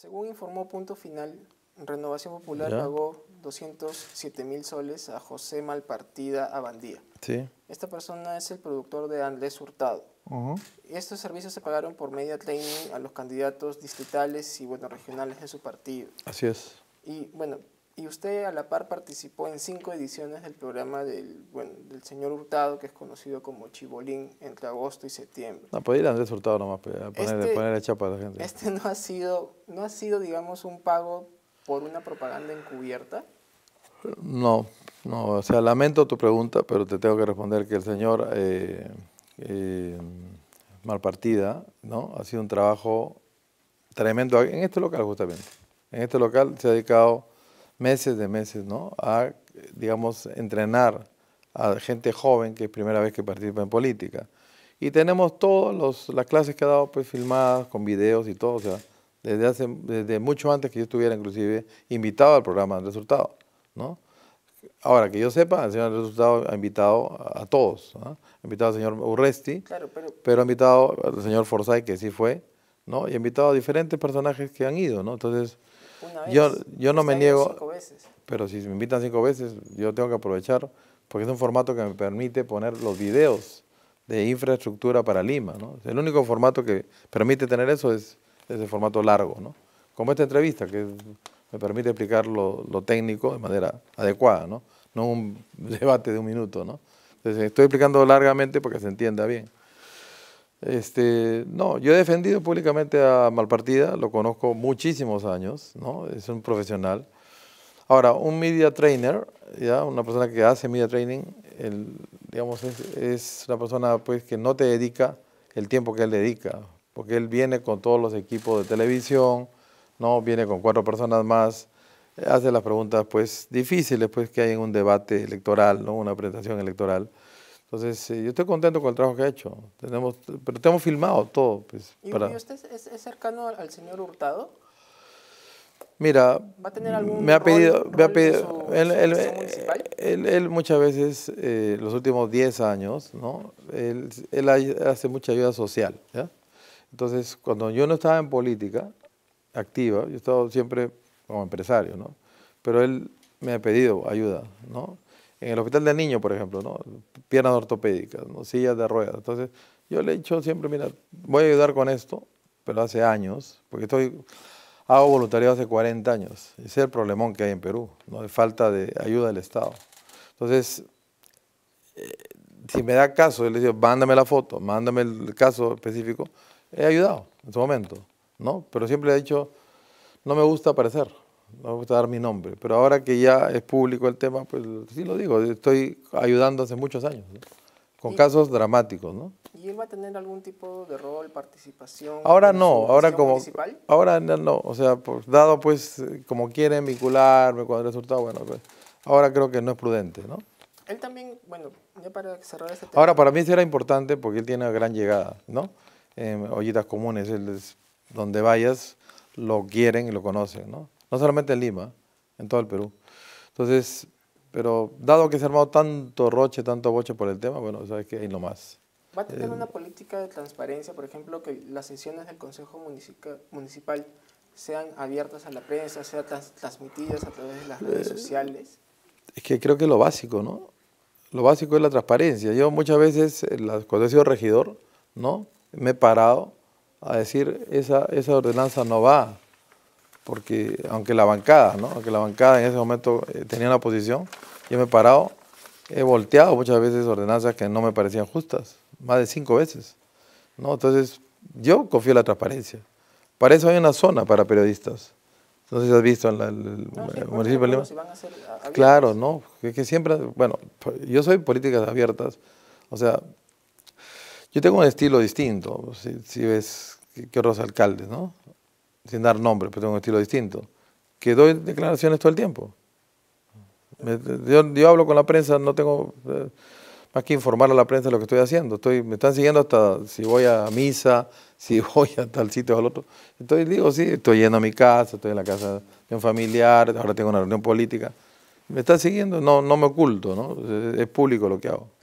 Según informó Punto Final, Renovación Popular pagó 207 mil soles a José Malpartida Abandía. Sí. Esta persona es el productor de Andrés Hurtado. Estos servicios se pagaron por media training a los candidatos distritales y bueno, regionales de su partido. Así es. Y bueno, y usted a la par participó en cinco ediciones del programa del, bueno, del señor Hurtado, que es conocido como Chibolín, entre agosto y septiembre. No, puede ir Andrés Hurtado nomás, pues, a poner, este, chapa a la gente. Este no ha sido, no ha sido, digamos, un pago por una propaganda encubierta. No, no, o sea, lamento tu pregunta, pero te tengo que responder que el señor eh, eh Malpartida, ¿no? Ha sido un trabajo tremendo en este local justamente. En este local se ha dedicado meses de meses, ¿no? A, digamos, entrenar a gente joven que es primera vez que participa en política. Y tenemos todas las clases que ha dado pues, filmadas con videos y todo, o sea, desde, hace, mucho antes que yo estuviera inclusive invitado al programa del resultado, ¿no? Ahora, que yo sepa, el señor Resultado ha invitado a todos. Ha invitado al señor Urresti, pero... ha invitado al señor Forsyth, que sí fue, ¿no? Y ha invitado a diferentes personajes que han ido, ¿no? Entonces, yo, no me niego. Pero si me invitan cinco veces, yo tengo que aprovechar, porque es un formato que me permite poner los videos de infraestructura para Lima. ¿no? El único formato que permite tener eso es el formato largo, como esta entrevista, que me permite explicar lo, técnico de manera adecuada, ¿no? un debate de un minuto. ¿no? Entonces, estoy explicando largamente porque se entienda bien. Este, no, yo he defendido públicamente a Malpartida, lo conozco muchísimos años, ¿no? es un profesional. Ahora, un media trainer, ¿ya? una persona que hace media training, el, digamos, es, es, una persona pues, que no te dedica el tiempo que él dedica, porque él viene con todos los equipos de televisión, ¿no? viene con cuatro personas más, hace las preguntas pues, difíciles pues, que hay en un debate electoral, ¿no? una presentación electoral. Entonces, yo estoy contento con el trabajo que ha hecho. Tenemos, pero tenemos filmado todo. Pues, ¿Y, usted es, cercano al, señor Hurtado? Mira, ¿Va a tener algún me ha pedido, me ha él, muchas veces, eh, los últimos 10 años, ¿no? él, hace mucha ayuda social. ¿ya? Entonces, cuando yo no estaba en política activa, yo he estado siempre como empresario, ¿no? pero él me ha pedido ayuda. ¿no? en el hospital del niño, por ejemplo, ¿no? piernas ortopédicas, ¿no? sillas de ruedas. Entonces, yo le he dicho siempre, mira, voy a ayudar con esto, pero hace años, porque estoy, hago voluntariado hace 40 años. Ese es el problemón que hay en Perú, ¿no? de falta de ayuda del Estado. Entonces, eh, si me da caso, yo le digo, mándame la foto, mándame el caso específico, he ayudado en su momento, ¿no? Pero siempre he dicho, no me gusta aparecer no me gusta dar mi nombre, pero ahora que ya es público el tema, pues sí lo digo, estoy ayudando hace muchos años, con casos dramáticos, ¿no? ¿Y él va a tener algún tipo de rol, participación? Ahora no, ahora como... Ahora no, o sea, pues, dado pues como quieren vincularme con el resultado, bueno, pues, ahora creo que no es prudente, ¿no? Él también, bueno, ya para cerrar este tema... Ahora, para mí sí era importante porque él tiene una gran llegada, ¿no? En ollitas comunes, él es, donde vayas lo quieren y lo conocen, ¿no? no solamente en Lima, en todo el Perú. Entonces, pero dado que se ha armado tanto roche, tanto boche por el tema, bueno, sabes que hay lo más. ¿Va a tener eh, una política de transparencia, por ejemplo, que las sesiones del Consejo Municipal, sean abiertas a la prensa, sean transmitidas a través de las redes eh, sociales? Es que creo que es lo básico, ¿no? Lo básico es la transparencia. Yo muchas veces, eh, cuando he sido regidor, ¿no? Me he parado a decir, esa, esa ordenanza no va porque aunque la bancada, ¿no? aunque la bancada en ese momento eh, tenía una posición, yo me he parado, he volteado muchas veces ordenanzas que no me parecían justas, más de cinco veces. ¿no? Entonces, yo confío en la transparencia. Para eso hay una zona para periodistas. No sé si has visto en el, municipio de Lima. claro, no, es que siempre, bueno, yo soy políticas abiertas, o sea, yo tengo un estilo distinto, si, ves que, que otros alcaldes, ¿no? sin dar nombres, pero tengo un estilo distinto, que doy declaraciones todo el tiempo. yo, hablo con la prensa, no tengo eh, más que informar a la prensa de lo que estoy haciendo. Estoy, me están siguiendo hasta si voy a misa, si voy a tal sitio o al otro. Entonces digo, sí, estoy yendo a mi casa, estoy en la casa de un familiar, ahora tengo una reunión política. Me están siguiendo, no, no me oculto, ¿no? es público lo que hago.